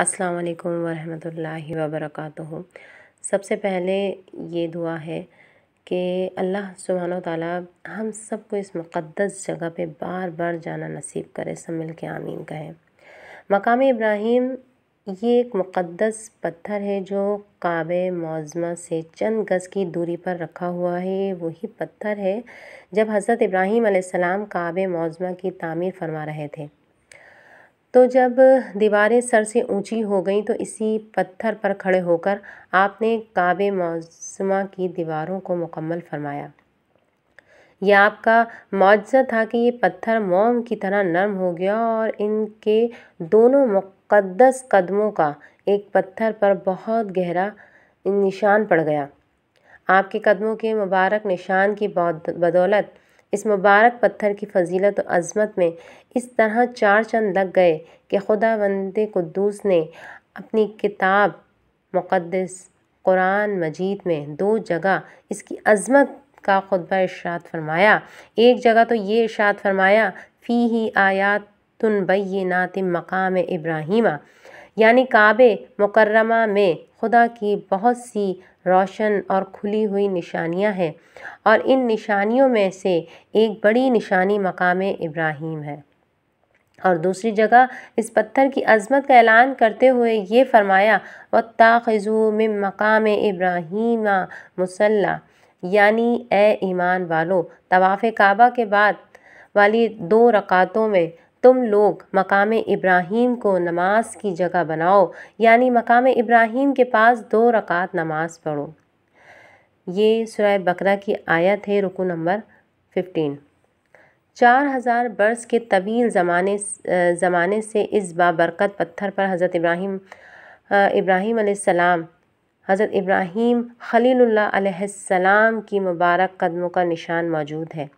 अस्सलाम वालेकुम रहमतुल्लाहि व सबसे पहले ये दुआ है कि अल्लाह सुबहान तला हम सबको इस मुक़दस जगह पे बार बार जाना नसीब करे सब मिल के आमीन कहें मकाम इब्राहिम ये एक मुक़दस पत्थर है जो काब मौजमा से चंद गज़ की दूरी पर रखा हुआ है वही पत्थर है जब हज़रत इब्राहीम काब मौजमा की तामीर फरमा रहे थे तो जब दीवारें सर से ऊंची हो गई तो इसी पत्थर पर खड़े होकर आपने काबे मौसमा की दीवारों को मुकम्मल फरमाया यह आपका मुआवजा था कि ये पत्थर मोम की तरह नरम हो गया और इनके दोनों मुक़दस कदमों का एक पत्थर पर बहुत गहरा निशान पड़ गया आपके कदमों के मुबारक निशान की बदौलत इस मुबारक पत्थर की फजीलत और अज़मत में इस तरह चार चंद लग गए कि खुदा बंद कुद्दूस ने अपनी किताब मुक़दस कुरान मजीद में दो जगह इसकी अज़मत का खुतबा इर्शाद फरमाया एक जगह तो ये इर्शाद फरमाया फ़ी ही आयात तुन बैनात मकाम इब्राहिमा यानी काबे मुकर्रमा में खुदा की बहुत सी रोशन और खुली हुई निशानियां हैं और इन निशानियों में से एक बड़ी निशानी मकाम इब्राहिम है और दूसरी जगह इस पत्थर की अजमत का ऐलान करते हुए ये फरमाया व ताखु में मकाम इब्राहिम मुसल्ला यानी ए ईमान वालों तवाफ़ काबा के बाद वाली दो रकातों में तुम लोग मकाम इब्राहीम को नमाज की जगह बनाओ यानी मकाम इब्राहीम के पास दो रकात नमाज पढ़ो ये शराय बकरा की आयत है रुकू नंबर फिफ्टीन चार हज़ार बरस के तवील ज़माने ज़माने से इस बाबरकत पत्थर पर हज़रत इब्राहिम इब्राहिम सलाम हज़रत इब्राहिम ख़लीलुल्लाम की मुबारक कदमों का निशान मौजूद है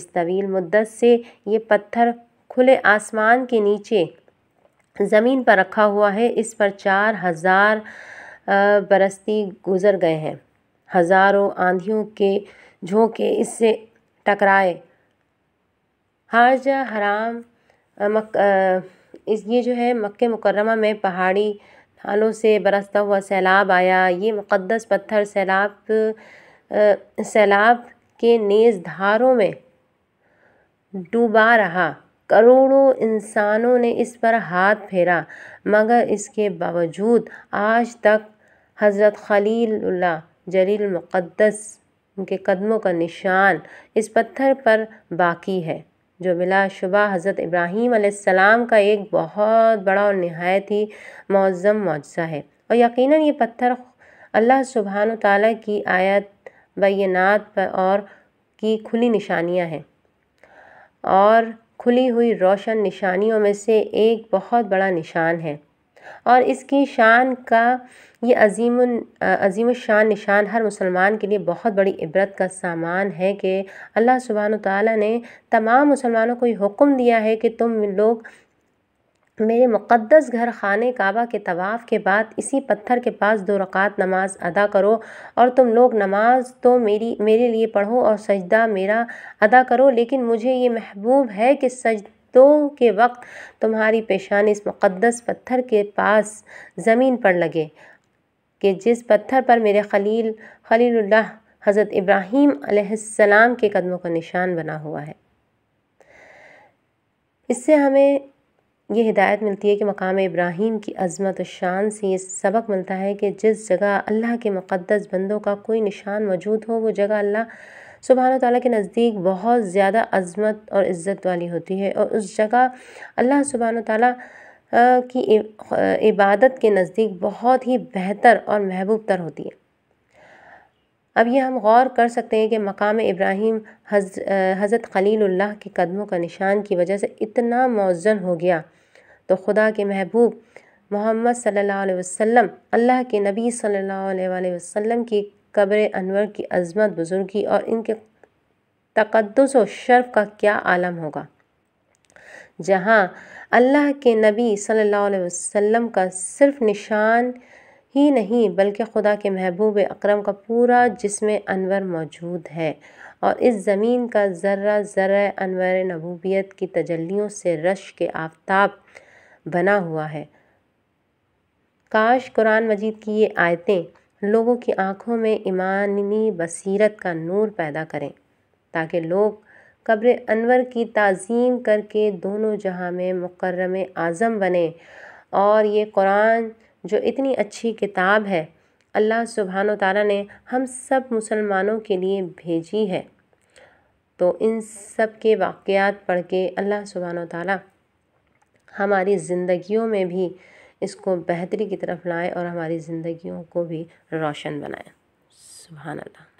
इस तवील मुद्दत से ये पत्थर खुले आसमान के नीचे ज़मीन पर रखा हुआ है इस पर चार हज़ार बरसती गुज़र गए हैं हज़ारों आंधियों के झोंके इससे टकराए हारजा हराम मक इस ये जो है मक्के मुकर्रमा में पहाड़ी थानों से बरसता हुआ सैलाब आया ये मुक़दस पत्थर सैलाब सैलाब के नेज़ धारों में डूबा रहा करोड़ों इंसानों ने इस पर हाथ फेरा मगर इसके बावजूद आज तक हज़रत खलील जलील मुक़दस उनके कदमों का निशान इस पत्थर पर बाकी है जो बिलाशुबा हज़रत इब्राहीम सलाम का एक बहुत बड़ा और नहायत ही मौज़म मुआजा है और यकीनन ये पत्थर अल्लाह सुबहान तला की आयत बैनात पर और की खुली निशानियाँ हैं और खुली हुई रोशन निशानियों में से एक बहुत बड़ा निशान है और इसकी शान का ये अजीम अजीम शान निशान हर मुसलमान के लिए बहुत बड़ी इबरत का सामान है कि अल्लाह सुबहान तमाम मुसलमानों को ये हुक्म दिया है कि तुम लोग मेरे मुक़द्दस घर ख़ाने काबा के तवाफ़ के बाद इसी पत्थर के पास दो रकात नमाज़ अदा करो और तुम लोग नमाज़ तो मेरी मेरे लिए पढ़ो और सजदा मेरा अदा करो लेकिन मुझे ये महबूब है कि सजदों के वक्त तुम्हारी पेशानी इस मुक़द्दस पत्थर के पास ज़मीन पर लगे कि जिस पत्थर पर मेरे खलील खलील हज़रत इब्राहीम अलैहिस्सलाम के कदमों का निशान बना हुआ है इससे हमें ये हिदायत मिलती है कि मकाम इब्राहिम की अज़मत शान से ये सबक मिलता है कि जिस जगह अल्लाह के मुक़दस बंदों का कोई निशान मौजूद हो वो जगह अल्लाह सुबहान ताली के नज़दीक बहुत ज़्यादा अज़मत और इज़्ज़त वाली होती है और उस जगह अल्लाह सुबहान तला की इबादत के नज़दीक बहुत ही बेहतर और महबूब तर होती है अब यह हम गौर कर सकते हैं कि मकाम इब्राहिम हज़रत हज़रत खलील्ला के कदमों का निशान की वजह से इतना मौजन हो गया तो खुदा के महबूब मोहम्मद सल्लल्लाहु अलैहि वसल्लम अल्लाह के नबी सल्लल्लाहु अलैहि वसल्लम की कब्र अनवर की अजमत बुज़ुर्गी और इनके तकदस व शर्फ का क्या आलम होगा जहाँ अल्लाह के नबी सल्लल्लाहु अलैहि वसल्लम का सिर्फ निशान ही नहीं बल्कि खुदा के महबूब अकरम का पूरा जिसम अनवर मौजूद है और इस ज़मीन का ज़र्रा ज़र्रा अनवर नबूबियत की तजलियों से रश के आफ्ताब बना हुआ है काश कुरान मजीद की ये आयतें लोगों की आँखों में ईमानी बसीरत का नूर पैदा करें ताकि लोग कब्र अनवर की तज़ीम करके दोनों जहाँ में मुकर्रम आज़म बने और ये कुरान जो इतनी अच्छी किताब है अल्लाह सुबहान तारा ने हम सब मुसलमानों के लिए भेजी है तो इन सब के वाक़ात पढ़ के अल्लाह सुबहान तारा हमारी ज़िंदगियों में भी इसको बेहतरी की तरफ लाए और हमारी ज़िंदगियों को भी रोशन बनाए सुबहान अल्लाह